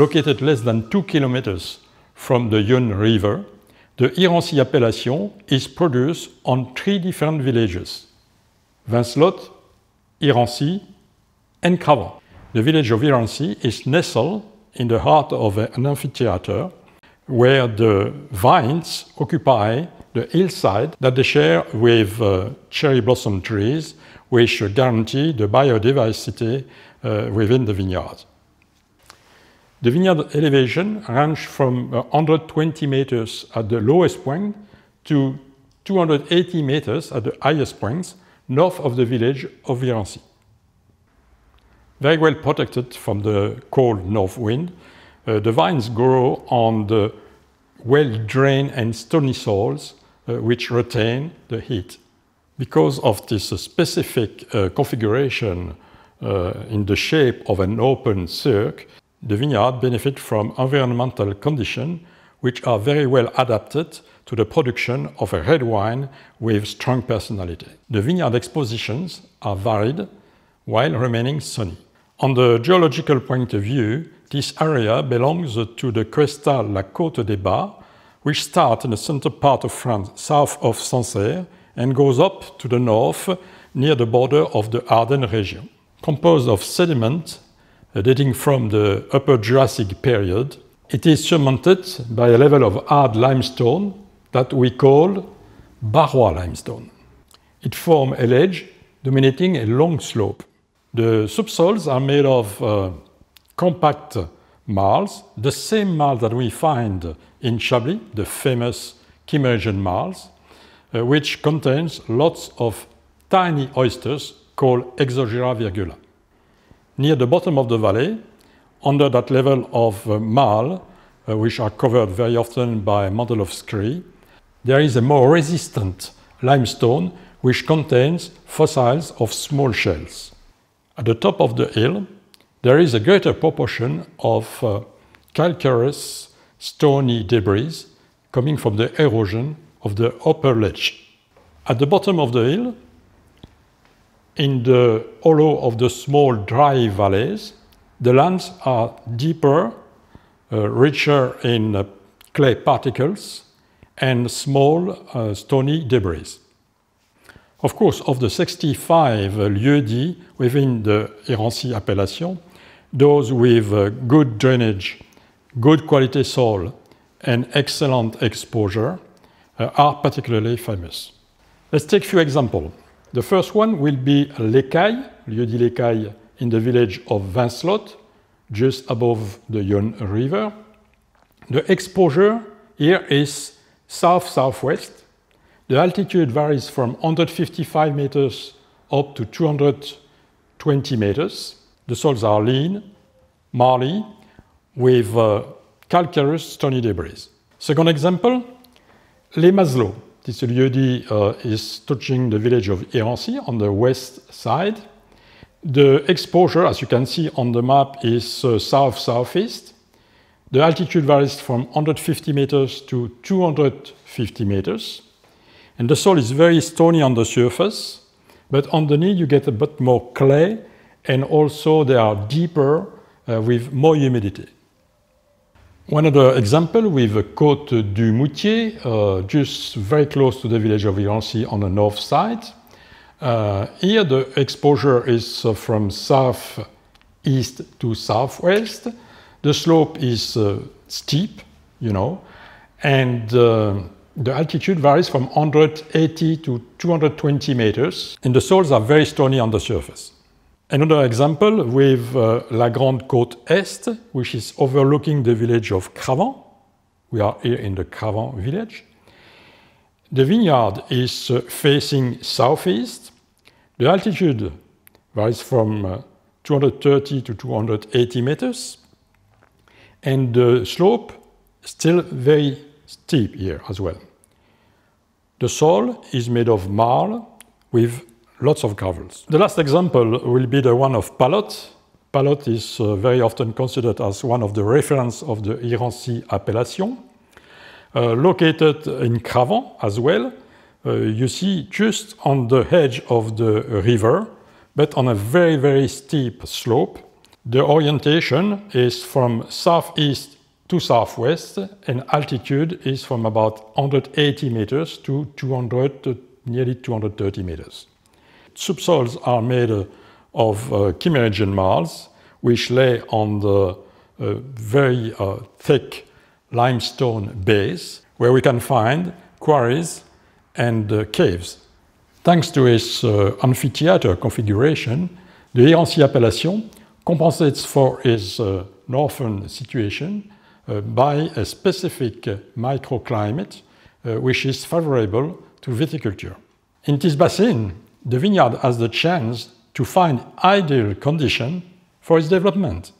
located less than two kilometers from the Yun River, the Irancy appellation is produced on three different villages, Vinslot, Irancy, and Cravant. The village of Irancy is nestled in the heart of an amphitheater where the vines occupy the hillside that they share with uh, cherry blossom trees, which guarantee the biodiversity uh, within the vineyards. The vineyard elevation ranges from uh, 120 meters at the lowest point to 280 meters at the highest points north of the village of Virency. Very well protected from the cold north wind, uh, the vines grow on the well-drained and stony soils uh, which retain the heat. Because of this uh, specific configuration uh, in the shape of an open cirque, the vineyard benefit from environmental conditions which are very well adapted to the production of a red wine with strong personality. The vineyard expositions are varied while remaining sunny. On the geological point of view, this area belongs to the Cuesta La Côte des Bas, which starts in the center part of France, south of Sancerre, and goes up to the north near the border of the Ardennes region. Composed of sediment dating from the Upper Jurassic period. It is surmounted by a level of hard limestone that we call Barrois limestone. It forms a ledge dominating a long slope. The subsoils are made of uh, compact marls, the same marls that we find in Chablis, the famous Kimmerian marls, uh, which contains lots of tiny oysters called Exogyra virgula near the bottom of the valley, under that level of uh, marl, uh, which are covered very often by model of scree, there is a more resistant limestone which contains fossils of small shells. At the top of the hill, there is a greater proportion of uh, calcareous stony debris coming from the erosion of the upper ledge. At the bottom of the hill, in the hollow of the small dry valleys, the lands are deeper, uh, richer in uh, clay particles and small uh, stony debris. Of course, of the 65 uh, lieux-dits within the Irancy appellation, those with uh, good drainage, good quality soil, and excellent exposure uh, are particularly famous. Let's take a few examples. The first one will be Lecaille, lieu dit Lecaille, in the village of Vinslot, just above the Yonne River. The exposure here is south-southwest. The altitude varies from 155 meters up to 220 meters. The soils are lean, marly, with uh, calcareous stony debris. Second example, Les Maslots. This lieu-dit uh, is touching the village of Erancy on the west side. The exposure, as you can see on the map, is uh, south-southeast. The altitude varies from 150 meters to 250 meters. And the soil is very stony on the surface, but underneath you get a bit more clay and also they are deeper uh, with more humidity. One other example with Côte du Moutier, uh, just very close to the village of Irancy on the north side. Uh, here the exposure is uh, from south east to southwest. The slope is uh, steep, you know, and uh, the altitude varies from 180 to 220 meters, and the soils are very stony on the surface. Another example with uh, La Grande Côte Est, which is overlooking the village of Cravant. We are here in the Cravant village. The vineyard is uh, facing southeast. The altitude varies from uh, 230 to 280 meters. And the slope still very steep here as well. The soil is made of marl with lots of gravels. The last example will be the one of Palot. Palot is uh, very often considered as one of the reference of the Irancy appellation. Uh, located in Cravant as well, uh, you see just on the edge of the river, but on a very, very steep slope. The orientation is from southeast to southwest, and altitude is from about 180 meters to 200, to nearly 230 meters subsoils are made of uh, marls, which lay on the uh, very uh, thick limestone base, where we can find quarries and uh, caves. Thanks to its uh, amphitheater configuration, the Herency appellation compensates for its uh, northern situation by a specific microclimate which is favorable to viticulture. In this basin, the vineyard has the chance to find ideal condition for its development.